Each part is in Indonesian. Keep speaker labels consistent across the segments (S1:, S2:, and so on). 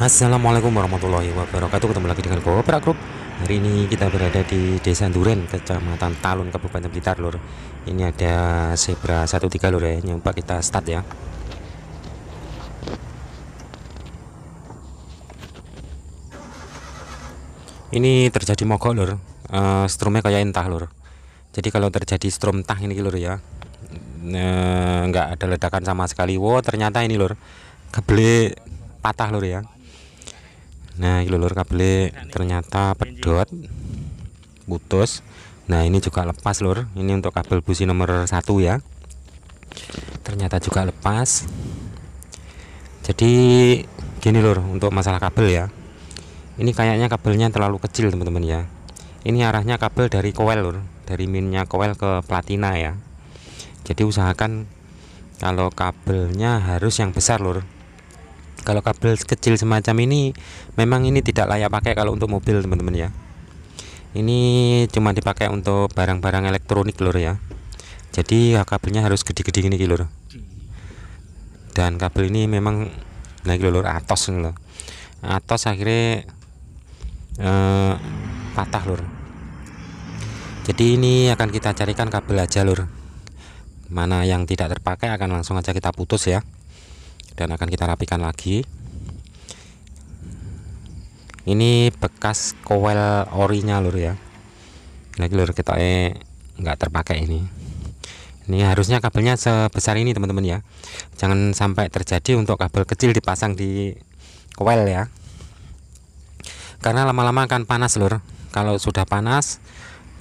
S1: Assalamualaikum warahmatullahi wabarakatuh Ketemu lagi dengan Gopra Group Hari ini kita berada di Desa Duren Kecamatan Talun, Kabupaten Blitar lor. Ini ada zebra 13 lor ya Nyoba kita start ya Ini terjadi mogok lor uh, eh, Strumnya kayak entah lor Jadi kalau terjadi strum tah ini lor ya eh, nggak uh, ada ledakan sama sekali Wow ternyata ini lor Kebeli patah lor ya nah ini lulur kabel ternyata pedot putus nah ini juga lepas lur ini untuk kabel busi nomor satu ya ternyata juga lepas jadi gini lur untuk masalah kabel ya ini kayaknya kabelnya terlalu kecil teman-teman ya ini arahnya kabel dari koel lur dari minnya koel ke platina ya jadi usahakan kalau kabelnya harus yang besar lur kalau kabel kecil semacam ini memang ini tidak layak pakai kalau untuk mobil teman-teman ya ini cuma dipakai untuk barang-barang elektronik lor ya jadi ya, kabelnya harus gede-gede ini lor dan kabel ini memang naik lor atas lor atas akhirnya eh, patah lor jadi ini akan kita carikan kabel aja lor mana yang tidak terpakai akan langsung aja kita putus ya dan akan kita rapikan lagi ini bekas koil orinya lur ya lagi lur kita eh nggak terpakai ini ini harusnya kabelnya sebesar ini teman-teman ya jangan sampai terjadi untuk kabel kecil dipasang di koil ya karena lama-lama akan panas lur kalau sudah panas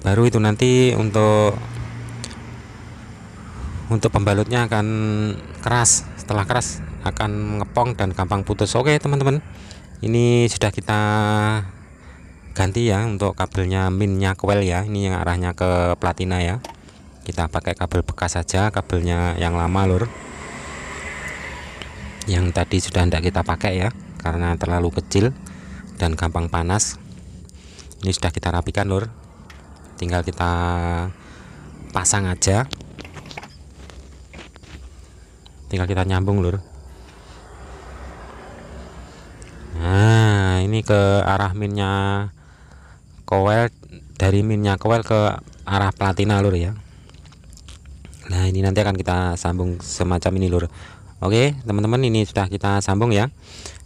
S1: baru itu nanti untuk untuk pembalutnya akan keras setelah keras akan ngepong dan gampang putus oke teman-teman ini sudah kita ganti ya untuk kabelnya minnya coil ya ini yang arahnya ke platina ya kita pakai kabel bekas saja kabelnya yang lama lur yang tadi sudah tidak kita pakai ya karena terlalu kecil dan gampang panas ini sudah kita rapikan lur tinggal kita pasang aja tinggal kita nyambung lur ini ke arah minnya koel dari minnya koel ke arah platina lur ya nah ini nanti akan kita sambung semacam ini lur oke teman-teman ini sudah kita sambung ya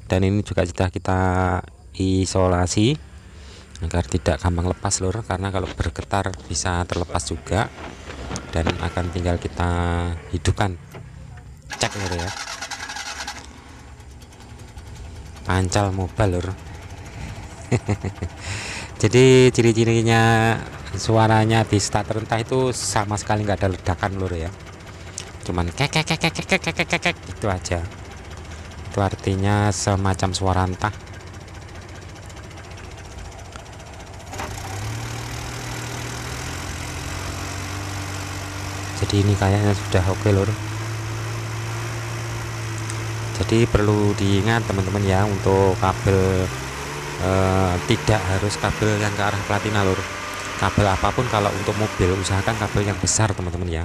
S1: dan ini juga sudah kita isolasi agar tidak gampang lepas lur karena kalau bergetar bisa terlepas juga dan akan tinggal kita hidupkan cek lur ya pancal mobile lur jadi ciri-cirinya suaranya di start rentah itu sama sekali nggak ada ledakan lur ya cuman kekek itu aja itu artinya semacam suara entah jadi ini kayaknya sudah oke lur jadi perlu diingat teman-teman ya untuk kabel e, tidak harus kabel yang ke arah platina lur kabel apapun kalau untuk mobil usahakan kabel yang besar teman-teman ya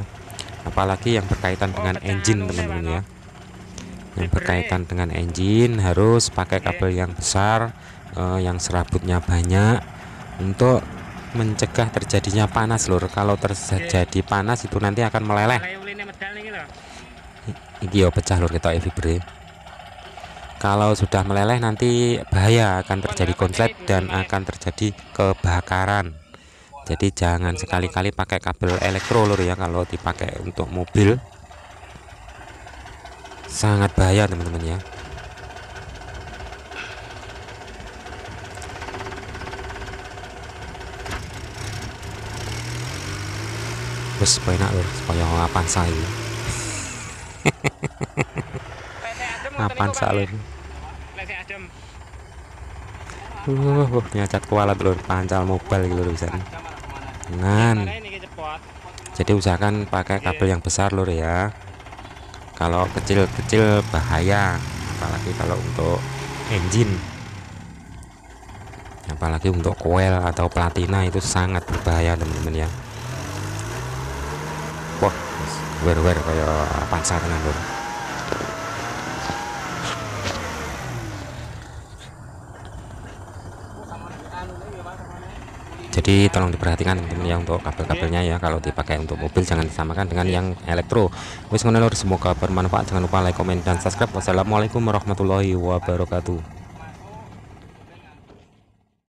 S1: apalagi yang berkaitan dengan engine teman-teman ya yang berkaitan dengan engine harus pakai kabel yang besar e, yang serabutnya banyak untuk mencegah terjadinya panas lur kalau terjadi panas itu nanti akan meleleh iki yo pecah lur kita e kalau sudah meleleh nanti bahaya akan terjadi konslet dan akan terjadi kebakaran jadi jangan sekali-kali pakai kabel elektro lur ya kalau dipakai untuk mobil sangat bahaya teman-teman ya wis loh, supaya supaya apa saya pansal lur uh nyacat kualat lur pancal mobil gitu lur bisa nan jadi usahakan pakai iya. kabel yang besar lur ya kalau kecil-kecil bahaya apalagi kalau untuk engine apalagi untuk koil atau platina itu sangat berbahaya teman-teman ya wah wer-wer kayak pansa tenang lho jadi tolong diperhatikan teman-teman ya untuk kabel-kabelnya ya kalau dipakai untuk mobil jangan disamakan dengan yang elektro semoga bermanfaat jangan lupa like comment, dan subscribe wassalamualaikum warahmatullahi wabarakatuh